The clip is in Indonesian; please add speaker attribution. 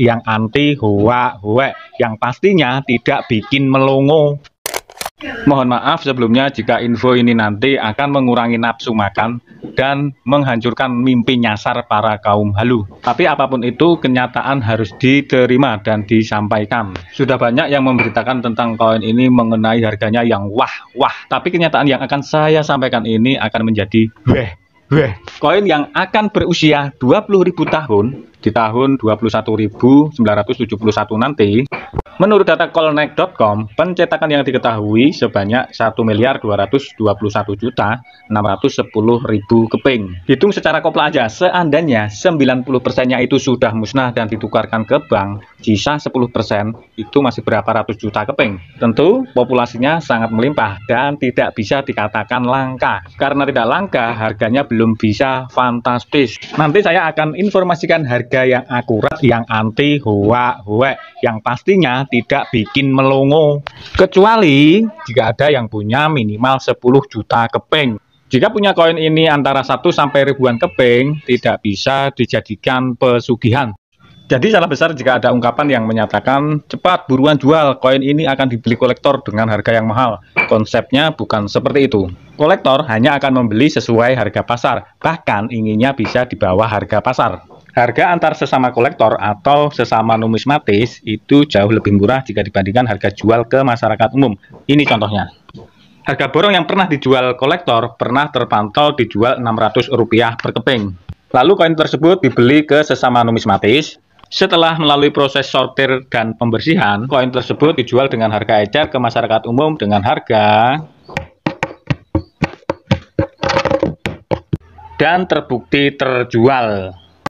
Speaker 1: yang anti hua hue yang pastinya tidak bikin melongo. Mohon maaf sebelumnya jika info ini nanti akan mengurangi nafsu makan dan menghancurkan mimpi nyasar para kaum halu. Tapi apapun itu, kenyataan harus diterima dan disampaikan. Sudah banyak yang memberitakan tentang koin ini mengenai harganya yang wah-wah. Tapi kenyataan yang akan saya sampaikan ini akan menjadi weh koin yang akan berusia 20.000 tahun di tahun 21.971 nanti Menurut data Colnet.com, pencetakan yang diketahui sebanyak 1 miliar 221 juta 610 ribu keping. Hitung secara kopla aja, seandainya 90 persennya itu sudah musnah dan ditukarkan ke bank, sisa 10 persen itu masih berapa ratus juta keping. Tentu populasinya sangat melimpah dan tidak bisa dikatakan langka. Karena tidak langka, harganya belum bisa fantastis. Nanti saya akan informasikan harga yang akurat, yang anti hoa-hoa, yang pastinya tidak bikin melongo kecuali jika ada yang punya minimal 10 juta keping jika punya koin ini antara 1 sampai ribuan keping tidak bisa dijadikan pesugihan jadi salah besar jika ada ungkapan yang menyatakan cepat buruan jual koin ini akan dibeli kolektor dengan harga yang mahal. Konsepnya bukan seperti itu. Kolektor hanya akan membeli sesuai harga pasar, bahkan inginnya bisa di bawah harga pasar. Harga antar sesama kolektor atau sesama numismatis itu jauh lebih murah jika dibandingkan harga jual ke masyarakat umum. Ini contohnya. Harga borong yang pernah dijual kolektor pernah terpantau dijual Rp600 per keping. Lalu koin tersebut dibeli ke sesama numismatis. Setelah melalui proses sortir dan pembersihan, koin tersebut dijual dengan harga ecer ke masyarakat umum dengan harga dan terbukti terjual